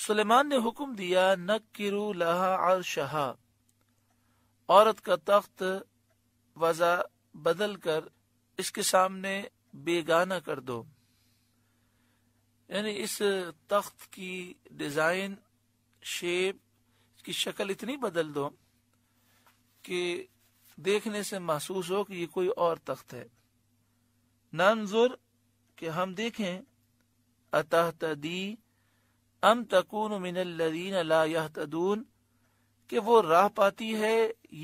سلیمان نے حکم دیا نکرو لہا عرشہا عورت کا تخت وضع بدل کر اس کے سامنے بیگانہ کر دو یعنی اس تخت کی ڈیزائن شیپ کی شکل اتنی بدل دو کہ دیکھنے سے محسوس ہو کہ یہ کوئی اور تخت ہے ننظر کہ ہم دیکھیں اتحتی ام تکون من الذین لا یہتدون کہ وہ راہ پاتی ہے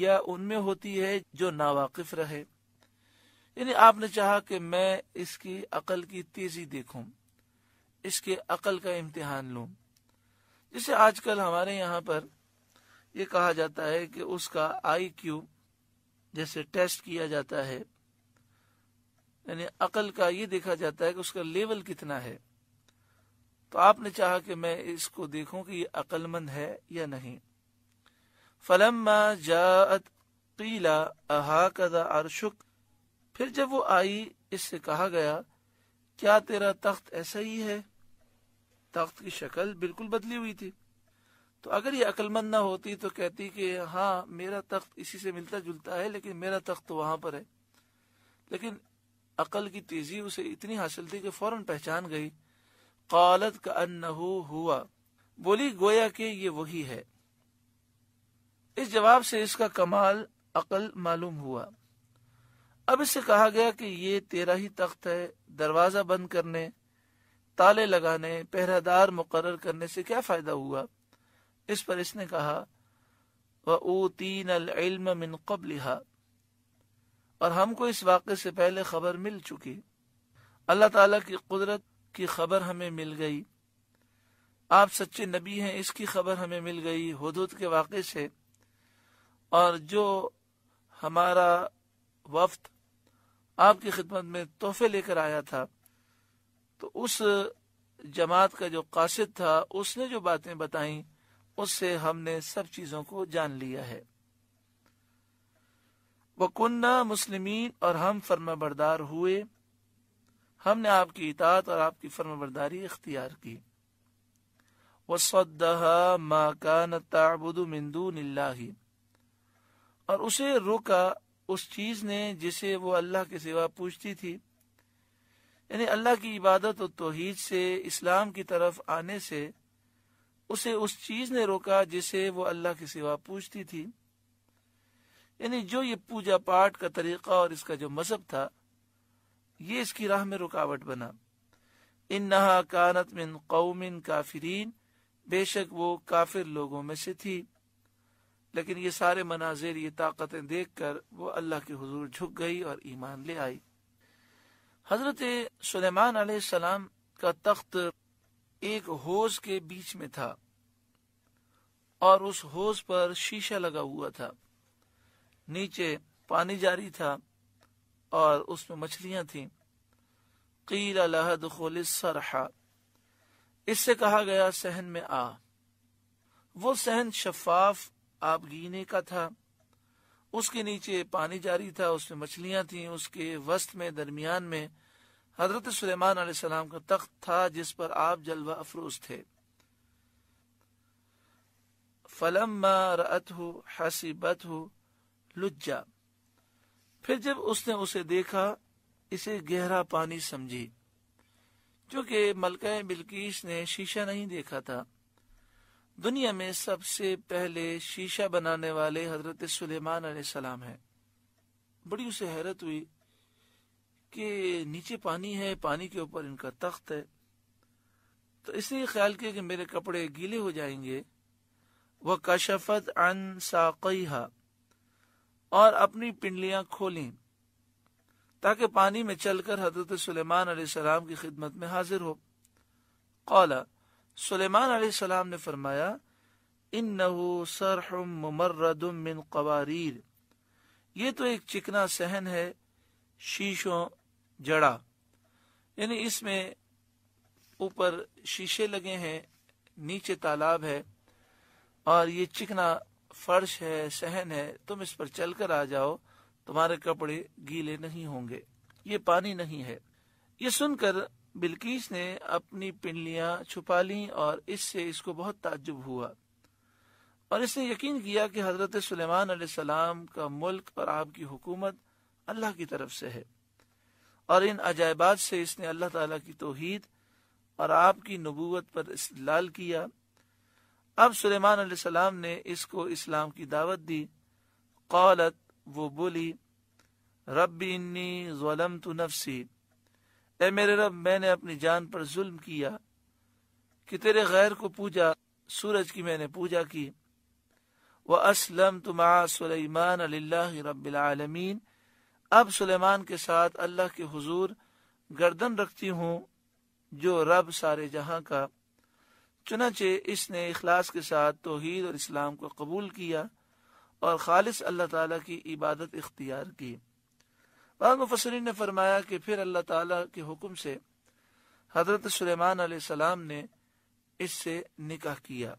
یا ان میں ہوتی ہے جو ناواقف رہے یعنی آپ نے چاہا کہ میں اس کی عقل کی تیزی دیکھوں اس کے عقل کا امتحان لوں جسے آج کل ہمارے یہاں پر یہ کہا جاتا ہے کہ اس کا آئی کیو جیسے ٹیسٹ کیا جاتا ہے یعنی عقل کا یہ دیکھا جاتا ہے کہ اس کا لیول کتنا ہے تو آپ نے چاہا کہ میں اس کو دیکھوں کہ یہ عقل مند ہے یا نہیں فلم جب وہ آئی اس سے کہا گیا کیا تیرا تخت ایسا ہی ہے تخت کی شکل بالکل بدلی ہوئی تھی تو اگر یہ عقل مند نہ ہوتی تو کہتی کہ ہاں میرا تخت اسی سے ملتا جلتا ہے لیکن میرا تخت تو وہاں پر ہے لیکن عقل کی تیزی اسے اتنی حاصل تھی کہ فوراً پہچان گئی قالت کا ان ہوا بولی گویا کہ یہ وہی ہے اس جواب سے اس کا کمال عقل معلوم ہوا اب اسے کہا گیا کہ یہ تیرا ہی تخت ہے دروازہ بند کرنے تالے لگانے پہرہ دار مقرر کرنے سے کیا فائدہ ہوا اس پر اس نے کہا تین العلم من قبل اور ہم کو اس واقعے سے پہلے خبر مل چکی اللہ تعالی کی قدرت کی خبر ہمیں مل گئی آپ سچے نبی ہیں اس کی خبر ہمیں مل گئی حدود کے واقعے سے اور جو ہمارا وفد آپ کی خدمت میں تحفے لے کر آیا تھا تو اس جماعت کا جو قاصد تھا اس نے جو باتیں بتائیں اس سے ہم نے سب چیزوں کو جان لیا ہے وہ کننا مسلمین اور ہم فرما بردار ہوئے ہم نے آپ کی اطاعت اور آپ کی فرم برداری اختیار کی اور اسے اس چیز نے جسے وہ اللہ کے سوا پوچھتی تھی یعنی اللہ کی عبادت و توحید سے اسلام کی طرف آنے سے اسے اس چیز نے روکا جسے وہ اللہ کے سوا پوچھتی تھی یعنی جو یہ پوجا پاٹ کا طریقہ اور اس کا جو مذہب تھا یہ اس کی راہ میں رکاوٹ بنا ان کافرین بے شک وہ کافر لوگوں میں سے تھی لیکن یہ یہ سارے مناظر طاقتیں دیکھ کر وہ اللہ کے حضور جھک گئی اور ایمان لے آئی حضرت سلیمان علیہ السلام کا تخت ایک ہوز کے بیچ میں تھا اور اس ہوز پر شیشہ لگا ہوا تھا نیچے پانی جاری تھا اور اس میں مچھلیاں تھیں قیل سرحا اس سے کہا گیا سہن میں آ وہ سہن شفاف آبگینے کا تھا اس کے نیچے پانی جاری تھا اس میں مچھلیاں تھیں اس کے وسط میں درمیان میں حضرت سلیمان علیہ السلام کا تخت تھا جس پر آپ جلوہ افروز تھے فلم ما رت ہو ہو لجا پھر جب اس نے اسے دیکھا اسے گہرا پانی سمجھی چونکہ ملکہ بلکیش نے شیشہ نہیں دیکھا تھا دنیا میں سب سے پہلے شیشہ بنانے والے حضرت سلیمان علیہ السلام ہیں بڑی اسے حیرت ہوئی کہ نیچے پانی ہے پانی کے اوپر ان کا تخت ہے تو اس نے یہ خیال کیا کہ میرے کپڑے گیلے ہو جائیں گے وہ کشفت ان ساقی اور اپنی پنڈلیاں کھولیں تاکہ پانی میں چل کر حضرت سلیمان علیہ السلام کی خدمت میں حاضر ہو قولا سلیمان علیہ السلام نے فرمایا انہو سرح ممرد من قواریر یہ تو ایک چکنا سہن ہے شیشوں جڑا یعنی اس میں اوپر شیشے لگے ہیں نیچے تالاب ہے اور یہ چکنا فرش ہے سہن ہے تم اس پر چل کر آ جاؤ تمہارے کپڑے گیلے نہیں ہوں گے یہ پانی نہیں ہے یہ سن کر بلکیس نے اپنی پنلیاں چھپا لی اور اس سے اس کو بہت تعجب ہوا اور اس نے یقین کیا کہ حضرت سلیمان علیہ السلام کا ملک اور آپ کی حکومت اللہ کی طرف سے ہے اور ان عجائبات سے اس نے اللہ تعالیٰ کی توحید اور آپ کی نبوت پر استدلال کیا اب سلیمان علیہ السلام نے اس کو اسلام کی دعوت دی قالت وہ بولی رب انی ظلمت تو نفسی اے میرے رب میں نے اپنی جان پر ظلم کیا کہ تیرے غیر کو پوجا سورج کی میں نے پوجا کی وہ اسلم تما سلیمان علی اللہ رب العالمین اب سلیمان کے ساتھ اللہ کے حضور گردن رکھتی ہوں جو رب سارے جہاں کا چنانچہ اس نے اخلاص کے ساتھ توحید اور اسلام کو قبول کیا اور خالص اللہ تعالیٰ کی عبادت اختیار کی بعض مفسرین نے فرمایا کہ پھر اللہ تعالیٰ کے حکم سے حضرت سلیمان علیہ السلام نے اس سے نکاح کیا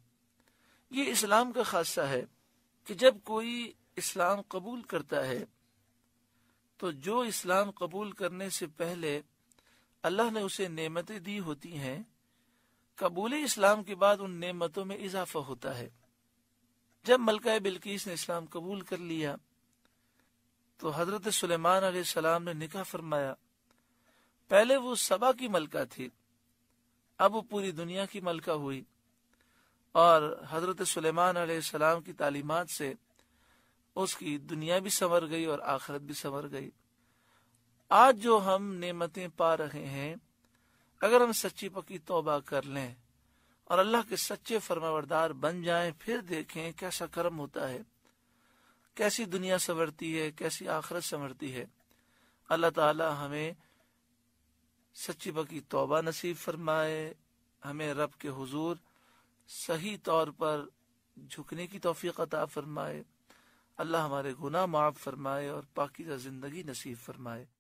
یہ اسلام کا خاصہ ہے کہ جب کوئی اسلام قبول کرتا ہے تو جو اسلام قبول کرنے سے پہلے اللہ نے اسے نعمتیں دی ہوتی ہیں قبول اسلام کے بعد ان نعمتوں میں اضافہ ہوتا ہے جب ملکہ بلکیس نے اسلام قبول کر لیا تو حضرت سلیمان علیہ السلام نے نکاح فرمایا پہلے وہ سبا کی ملکہ تھی اب وہ پوری دنیا کی ملکہ ہوئی اور حضرت سلیمان علیہ السلام کی تعلیمات سے اس کی دنیا بھی سنور گئی اور آخرت بھی سنور گئی آج جو ہم نعمتیں پا رہے ہیں اگر ہم سچی پکی توبہ کر لیں اور اللہ کے سچے فرماوردار بن جائیں پھر دیکھیں کیسا کرم ہوتا ہے کیسی دنیا سنورتی ہے کیسی آخرت سنورتی ہے اللہ تعالی ہمیں سچی پکی توبہ نصیب فرمائے ہمیں رب کے حضور صحیح طور پر جھکنے کی توفیق عطا فرمائے اللہ ہمارے گناہ معاف فرمائے اور پاکیزہ زندگی نصیب فرمائے